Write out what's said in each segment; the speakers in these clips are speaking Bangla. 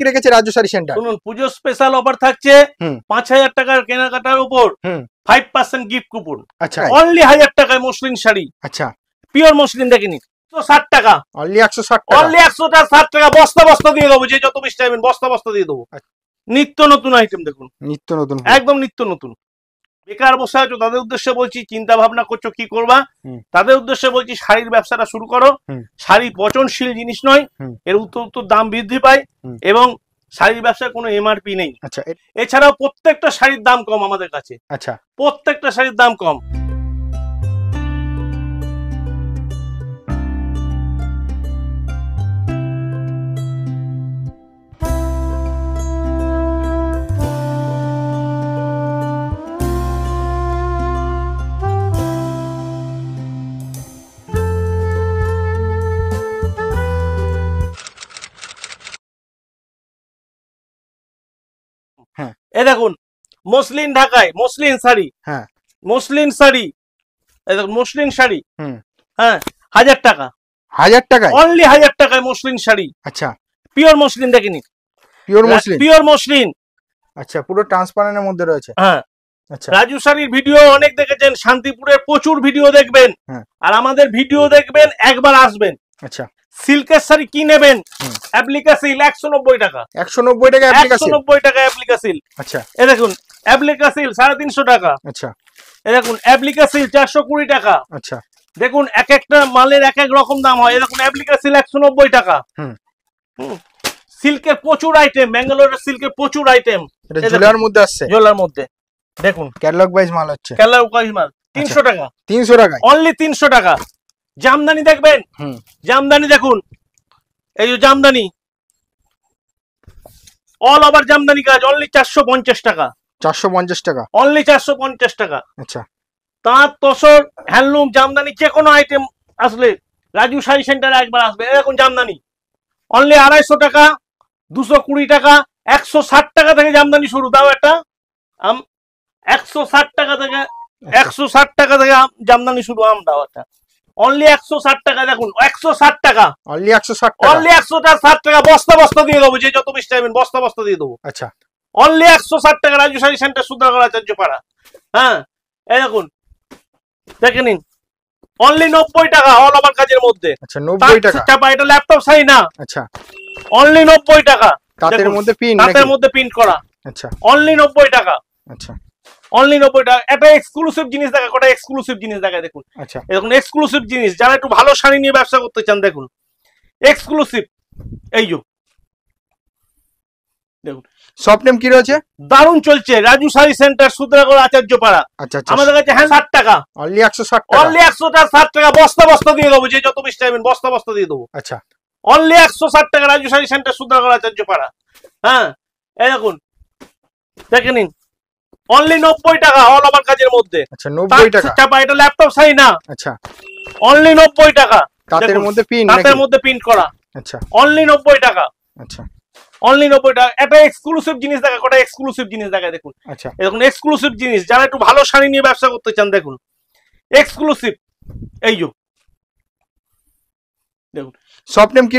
কি রেখেছে রাজ্য সারি সেন্টার শুনুন পুজো স্পেশাল অফার থাকছে পাঁচ হাজার টাকার কেনাকাটার উপর ফাইভ পার্সেন্ট গিফট কুপন আচ্ছা অনলি হাজার টাকায় মসলিন শাড়ি আচ্ছা পিওর মসলিন দেখেনি আচ্ছা। নিত্য নতুন আইটেম দেখুন নিত্য নতুন একদম নিত্য নতুন বেকার বসে আছো তাদের উদ্দেশ্যে বলছি চিন্তা ভাবনা করছো কি করবা তাদের উদ্দেশ্যে বলছি শাড়ির ব্যবসাটা শুরু করো শাড়ি পচনশীল জিনিস নয় এর উত্তর উত্তর দাম বৃদ্ধি পায় এবং শাড়ির ব্যবসায় কোনো এমআরপি নেই আচ্ছা এছাড়াও প্রত্যেকটা শাড়ির দাম কম আমাদের কাছে আচ্ছা প্রত্যেকটা শাড়ির দাম কম এ দেখুন মুসলিম ঢাকায় মুসলিম শাড়ি হ্যাঁ শাড়ি এ দেখুন মুসলিম শাড়ি হ্যাঁ হাজার টাকা হাজার টাকা অনলি হাজার টাকায় মুসলিম শাড়ি আচ্ছা পিওর মুসলিম দেখিনি পিওর মুসলিম পিওর মুসলিম আচ্ছা পুরো ট্রান্সপারেন্টের মধ্যে রয়েছে হ্যাঁ আচ্ছা রাজু শাড়ির ভিডিও অনেক দেখেছেন শান্তিপুরের প্রচুর ভিডিও দেখবেন হ্যাঁ। আর আমাদের ভিডিও দেখবেন একবার আসবেন আচ্ছা সিল্কের শাড়ি কি নেবেন অ্যাপ্লিকা সিল একশো নব্বই টাকা একশো নব্বই টাকা একশো নব্বই টাকা অ্যাপ্লিকা সিল আচ্ছা এ দেখুন অ্যাপ্লিকা সিল সাড়ে তিনশো টাকা আচ্ছা এ দেখুন অ্যাপ্লিকা সিল চারশো কুড়ি টাকা আচ্ছা দেখুন এক একটা মালের এক এক রকম দাম হয় এরকম অ্যাপ্লিকা সিল একশো নব্বই টাকা সিল্কের প্রচুর আইটেম ব্যাঙ্গালোরের সিল্কের প্রচুর আইটেম জোলার মধ্যে আসছে জোলার মধ্যে দেখুন ক্যাটলগ ওয়াইজ মাল হচ্ছে ক্যাটালগ ওয়াইজ মাল তিনশো আচ্ছা। টাকা তিনশো টাকা অনলি তিনশো টাকা জামদানি দেখবেন জামদানি দেখুন এই যে জামদানি অল ওভার জামদানি কাজ অনলি চারশো পঞ্চাশ টাকা চারশো পঞ্চাশ টাকা অনলি চারশো পঞ্চাশ টাকা আচ্ছা তাঁত তসর হ্যান্ডলুম জামদানি যে কোনো আইটেম আসলে রাজু শাড়ি সেন্টারে একবার আসবে এরকম জামদানি অনলি আড়াইশো টাকা দুশো কুড়ি টাকা একশো ষাট টাকা থেকে জামদানি শুরু দাও একটা একশো ষাট টাকা থেকে আচ্ছা। একশো ষাট টাকা থেকে জামদানি শুরু আম দাও একটা অনলি একশো ষাট টাকা দেখুন একশো ষাট টাকা অনলি একশো ষাট অনলি একশো ষাট টাকা বস্তা বস্তা দিয়ে দেবো যে যত পিস চাইবেন বস্তা বস্তা দিয়ে দেবো আচ্ছা অনলি একশো ষাট টাকা রাজু শাড়ি সেন্টার সুন্দরগড় আচার্য পাড়া হ্যাঁ এই দেখুন দেখে নিন অনলি নব্বই টাকা অল আমার কাজের মধ্যে আচ্ছা, এটা ল্যাপটপ শাড়ি আচ্ছা অনলি নব্বই টাকা মধ্যে প্রিন্ট করা আচ্ছা অনলি নব্বই টাকা আচ্ছা অনলি নব্বই একটা এক্সক্লুসিভ জিনিস দেখা কটা এক্সক্লুসিভ জিনিস দেখা দেখুন আচ্ছা এরকম এক্সক্লুসিভ জিনিস যারা একটু ভালো শাড়ি নিয়ে ব্যবসা করতে চান দেখুন এক্সক্লুসিভ এই যো দেখুন নেম কি দারুণ চলছে রাজু শাড়ি সেন্টার সুদ্রাগর আচার্য পাড়া আচ্ছা, আচ্ছা। আমাদের কাছে হ্যাঁ ষাট টাকা অনলি একশো ষাট অনলি একশো ষাট টাকা বস্তা বস্তা দিয়ে দেবো যে যত বেশি চাইবেন বস্তা বস্তা দিয়ে দেবো আচ্ছা অনলি একশো ষাট টাকা রাজু শাড়ি সেন্টার সুদ্রাগর আচার্য পাড়া হ্যাঁ এই দেখুন দেখে নিন অনলি নব্বই টাকা অল আমার কাজের মধ্যে আচ্ছা নব্বই টাকা চাপা এটা ল্যাপটপ সাই না আচ্ছা অনলি নব্বই টাকা তাঁতের মধ্যে প্রিন্ট তাঁতের মধ্যে প্রিন্ট করা আচ্ছা অনলি নব্বই টাকা আচ্ছা অনলি নব্বই টাকা একটা এক্সক্লুসিভ জিনিস দেখা কটা এক্সক্লুসিভ জিনিস দেখা দেখুন আচ্ছা এরকম এক্সক্লুসিভ জিনিস যারা একটু ভালো শাড়ি নিয়ে ব্যবসা করতে চান দেখুন এক্সক্লুসিভ এই যো দেখুন সব নেম কি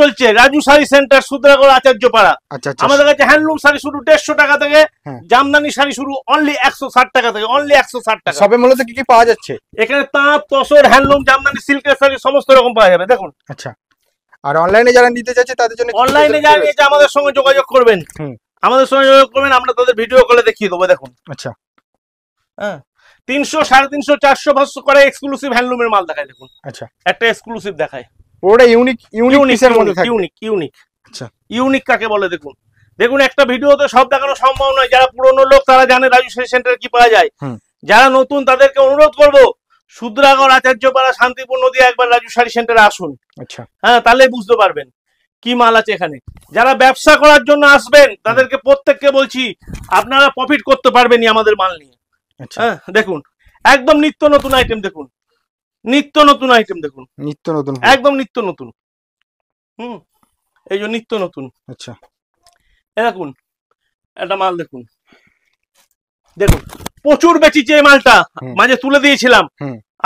চলছে রাজু শাড়ি সেন্টার সুদ্রাগর আচার্য পাড়া আচ্ছা, আচ্ছা। আমাদের কাছে হ্যান্ডলুম শাড়ি শুরু দেড়শো টাকা থেকে হ্যাঁ। জামদানি শাড়ি শুরু অনলি একশো ষাট টাকা থেকে অনলি একশো ষাট টাকা পাওয়া যাচ্ছে এখানে তাঁত তসর হ্যান্ডলুম জামদানি সিল্কের শাড়ি সমস্ত রকম পাওয়া যাবে দেখুন আচ্ছা আর অনলাইনে যারা নিতে চাইছে তাদের জন্য অনলাইনে আমাদের সঙ্গে যোগাযোগ করবেন আমাদের সঙ্গে যোগাযোগ করবেন আমরা তাদের ভিডিও কলে দেখিয়ে দেবো দেখুন আচ্ছা হ্যাঁ তিনশো সাড়ে তিনশো চারশো পাঁচশো করে এক্সক্লুসিভ হ্যান্ডলুমের মাল দেখায় দেখুন আচ্ছা একটা এক্সক্লুসিভ দেখায় ওটা ইউনিক ইউনিক ইউনিক ইউনিক আচ্ছা ইউনিক কাকে বলে দেখুন দেখুন একটা ভিডিও ভিডিওতে সব দেখানো সম্ভব নয় যারা পুরনো লোক তারা জানে রাজু সেন্টার কি পাওয়া যায় যারা নতুন তাদেরকে অনুরোধ করব সুদ্রাগড় আচার্যপাড়া শান্তিপুর নদী একবার রাজু শাড়ি সেন্টারে আসুন আচ্ছা হ্যাঁ তাহলে বুঝতে পারবেন কি মাল আছে এখানে যারা ব্যবসা করার জন্য আসবেন তাদেরকে প্রত্যেককে বলছি আপনারা প্রফিট করতে পারবেনই আমাদের মাল নিয়ে আচ্ছা। হ্যাঁ, দেখুন একদম নিত্য নতুন আইটেম দেখুন নিত্য নতুন আইটেম দেখুন নিত্য নতুন একদম নিত্য নতুন হম এই যে নিত্য নতুন আচ্ছা দেখুন একটা মাল দেখুন দেখুন প্রচুর বেচিছে এই মালটা মাঝে তুলে দিয়েছিলাম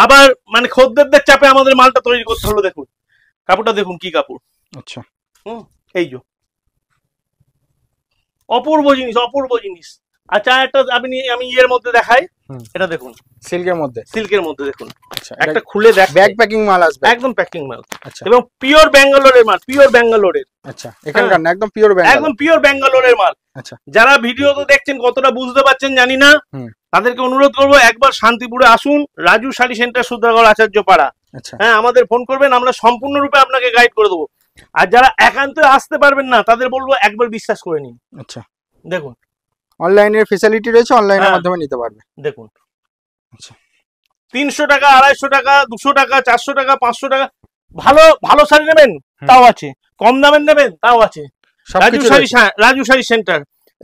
আবার মানে খদ্দেরদের চাপে আমাদের মালটা তৈরি করতে হলো দেখুন কাপড়টা দেখুন কি কাপড় আচ্ছা হম এই যে অপূর্ব জিনিস অপূর্ব জিনিস আচ্ছা একটা আপনি আমি ইয়ের মধ্যে দেখাই এটা দেখুন সিল্কের মধ্যে সিল্কের মধ্যে দেখুন আচ্ছা একটা খুলে দেখ ব্যাগ প্যাকিং মাল আসবে একদম প্যাকিং মাল আচ্ছা এবং পিওর ব্যাঙ্গালোরের মাল পিওর ব্যাঙ্গালোরের আচ্ছা এখানকার না একদম পিওর ব্যাঙ্গালোর একদম পিওর ব্যাঙ্গালোরের মাল আচ্ছা যারা ভিডিও তো দেখছেন কতটা বুঝতে পারছেন জানি না তাদেরকে অনুরোধ করব একবার শান্তিপুরে আসুন রাজু শাড়ি সেন্টার সুদ্রাগর আচার্য পাড়া আচ্ছা। হ্যাঁ আমাদের ফোন করবেন আমরা সম্পূর্ণরূপে আপনাকে গাইড করে দেবো আর যারা একান্ত আসতে পারবেন না তাদের বলবো একবার বিশ্বাস করে নিন আচ্ছা দেখুন অনলাইনের ফেসিলিটি রয়েছে অনলাইনের হ্যাঁ। মাধ্যমে নিতে পারবে দেখুন আচ্ছা তিনশো টাকা আড়াইশো টাকা দুশো টাকা চারশো টাকা পাঁচশো টাকা ভালো ভালো শাড়ি নেবেন তাও আছে কম দামের নেবেন তাও আছে রাজু শাড়ি রাজু শাড়ি সেন্টার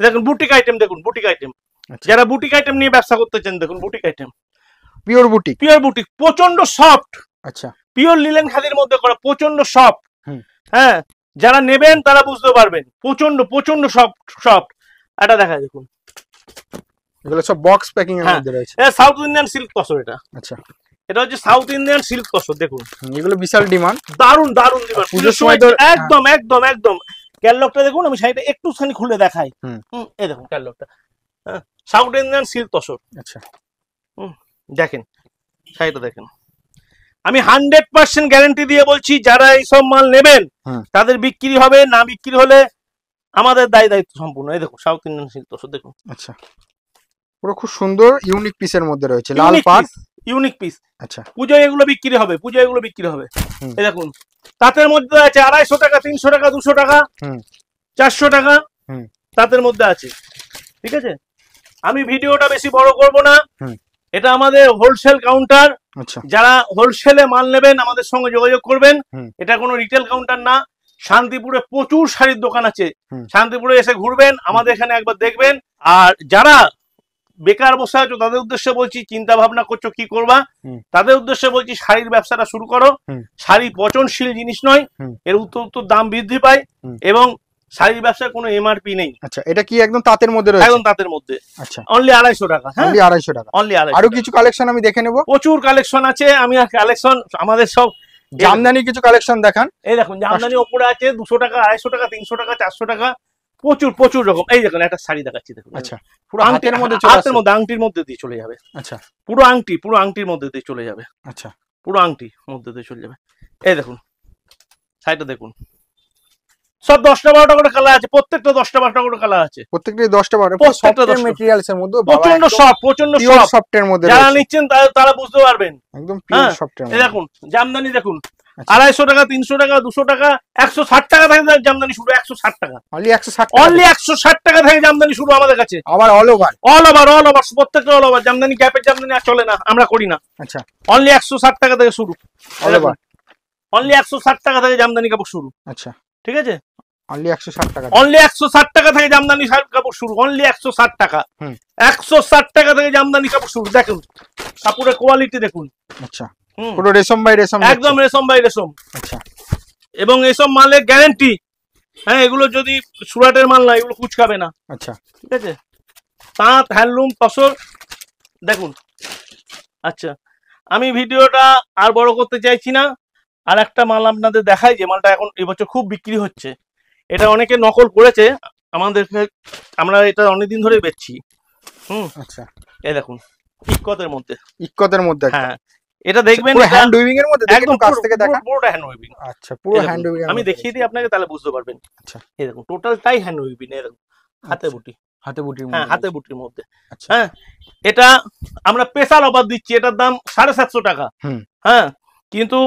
দেখুন বুটিক আইটেম দেখুন বুটিক আইটেম আচ্ছা। যারা বুটিক আইটেম নিয়ে ব্যবসা করতে চান দেখুন boutique item pure boutique pure boutique প্রচন্ড সফট আচ্ছা পিওর লিলেন খাদির মধ্যে করা প্রচন্ড সফট হ্যাঁ যারা নেবেন তারা বুঝতে পারবেন প্রচন্ড প্রচন্ড সফট সফট এটা দেখা দেখুন এগুলো সব বক্স প্যাকিং এর হ্যাঁ। মধ্যে রয়েছে এটা সাউথ ইন্ডিয়ান সিল্ক কসর এটা আচ্ছা এটা হচ্ছে সাউথ ইন্ডিয়ান সিল্ক কসর দেখুন এগুলো বিশাল ডিমান্ড দারুন দারুন ডিমান্ড পুজোর সময় তো একদম একদম একদম ক্যাটলগটা দেখুন আমি শাড়িটা একটুখানি খুলে দেখাই হুম এই দেখুন হ্যাঁ সাউথ ইন্ডিয়ান সিল্ক কসর আচ্ছা হুম দেখেন শাড়িটা দেখেন আমি হান্ড্রেড পার্সেন্ট গ্যারেন্টি দিয়ে বলছি যারা এইসব মাল নেবেন তাদের বিক্রি হবে না বিক্রি হলে আমাদের দায় দায়িত্ব সম্পূর্ণ এই দেখুন সাউথ ইন্ডিয়ান শিল্প দেখো আচ্ছা পুরো খুব সুন্দর ইউনিক পিসের মধ্যে রয়েছে লাল পাট ইউনিক পিস আচ্ছা পুজোয় এগুলো বিক্রি হবে পূজায় এগুলো বিক্রি হবে এই দেখুন তাঁতের মধ্যে আছে আড়াইশো টাকা তিনশো টাকা দুশো টাকা চারশো টাকা তাঁতের মধ্যে আছে ঠিক আছে আমি ভিডিওটা বেশি বড় করব না এটা আমাদের হোলসেল কাউন্টার আচ্ছা। যারা হোলসেলে মাল নেবেন আমাদের সঙ্গে যোগাযোগ করবেন এটা কোনো রিটেল কাউন্টার না শান্তিপুরে প্রচুর শাড়ির দোকান আছে শান্তিপুরে এসে ঘুরবেন আমাদের এখানে একবার দেখবেন আর যারা বেকার বসে আছো তাদের উদ্দেশ্যে বলছি চিন্তা ভাবনা করছো কি করবা তাদের উদ্দেশ্যে বলছি শাড়ির ব্যবসাটা শুরু করো শাড়ি পচনশীল জিনিস নয় এর উত্তর উত্তর দাম বৃদ্ধি পায় এবং শাড়ির ব্যবসায় কোনো এমআরপি নেই আচ্ছা এটা কি একদম তাঁতের মধ্যে রয়েছে একদম তাঁতের মধ্যে আচ্ছা অনলি আড়াইশো টাকা হ্যাঁ অনলি আড়াইশো টাকা অনলি আড়াইশো আরো কিছু কালেকশন আমি দেখে নেব প্রচুর কালেকশন আছে আমি আর কালেকশন আমাদের সব জামদানি কিছু কালেকশন দেখান এই দেখুন জামদানি ওপরে আছে দুশো টাকা আড়াইশো টাকা তিনশো টাকা চারশো টাকা প্রচুর প্রচুর রকম এই দেখুন একটা শাড়ি দেখাচ্ছি দেখুন আচ্ছা পুরো আংটির মধ্যে হাতের মধ্যে আংটির মধ্যে দিয়ে চলে যাবে আচ্ছা পুরো আংটি পুরো আংটির মধ্যে দিয়ে চলে যাবে আচ্ছা পুরো আংটি মধ্যে দিয়ে চলে যাবে এই দেখুন শাড়িটা দেখুন সব দশটা বারোটা করে খেলা আছে প্রত্যেকটা দশটা বারোটা করে খেলা আছে প্রত্যেকটা দশটা বারোটা প্রচন্ড সফট প্রচন্ড সফট মধ্যে যারা নিচ্ছেন তারা বুঝতে পারবেন একদম হ্যাঁ, দেখুন জামদানি দেখুন আচ্ছা। আড়াইশো টাকা তিনশো টাকা দুশো টাকা একশো ষাট টাকা থাকে জামদানি শুরু একশো ষাট টাকা অনলি একশো ষাট অনলি একশো ষাট টাকা থাকে জামদানি শুরু আমাদের কাছে আবার all over all over all over প্রত্যেকটা অল ওভার জামদানি গ্যাপের জামদানি আর চলে না আমরা করি না আচ্ছা অনলি একশো ষাট টাকা থেকে শুরু অল ওভার অনলি একশো ষাট টাকা থেকে জামদানি কাপড় শুরু আচ্ছা ঠিক আছে অনলি টাকা অনলি টাকা থেকে জামদানি কাপড় অনলি টাকা টাকা থেকে জামদানি কাপড় দেখুন কাপড়ের কোয়ালিটি দেখুন আচ্ছা রেশম বাই রেশম একদম রেশম বাই রেশম আচ্ছা এবং এসব মালের গ্যারেন্টি হ্যাঁ এগুলো যদি সুরাটের মাল না এগুলো কুচকাবে না আচ্ছা ঠিক আছে তাঁত হ্যান্ডলুম তসর দেখুন আচ্ছা আমি ভিডিওটা আর বড় করতে চাইছি না আর একটা মাল আপনাদের দেখাই যে মালটা এখন এবছর খুব বিক্রি হচ্ছে এটা অনেকে নকল করেছে আমাদেরকে আমরা এটা অনেকদিন ধরে বেচছি হুম আচ্ছা এই দেখুন ইক্কতের মধ্যে ইক্কতের মধ্যে হ্যাঁ এটা দেখবেন পুরো হ্যান্ড উইভিং এর মধ্যে একদম কাছ থেকে দেখা পুরোটা হ্যান্ড উইভিং আচ্ছা পুরো হ্যান্ড উইভিং আমি দেখিয়ে দিই আপনাকে তাহলে বুঝতে পারবেন আচ্ছা এই দেখুন টাই হ্যান্ড উইভিং এর হাতে বুটি হাতে বুটির হ্যাঁ, মধ্যে হাতে বুটির মধ্যে আচ্ছা। হ্যাঁ এটা আমরা স্পেশাল অফার দিচ্ছি এটার দাম সাড়ে সাতশো টাকা হ্যাঁ কিন্তু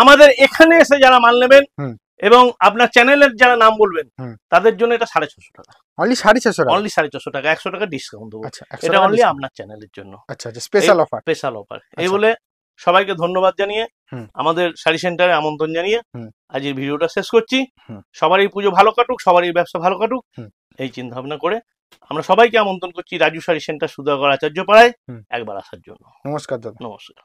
আমাদের এখানে এসে যারা মাল নেবেন এবং আপনার চ্যানেলের যারা নাম বলবেন তাদের জন্য এটা সাড়ে ছশো টাকা অনলি সাড়ে ছশো টাকা অনলি সাড়ে ছশো টাকা একশো টাকা ডিসকাউন্ট দেবো আচ্ছা, এটা অনলি আপনার চ্যানেলের জন্য আচ্ছা স্পেশাল অফার স্পেশাল অফার এই আচ্ছা। বলে সবাইকে ধন্যবাদ জানিয়ে আমাদের শাড়ি সেন্টারে আমন্ত্রণ জানিয়ে আজ এই ভিডিওটা শেষ করছি সবারই পুজো ভালো কাটুক সবারই ব্যবসা ভালো কাটুক এই চিন্তা ভাবনা করে আমরা সবাইকে আমন্ত্রণ করছি রাজু শাড়ি সেন্টার সুধাকর আচার্য পাড়ায় একবার আসার জন্য নমস্কার দাদা নমস্কার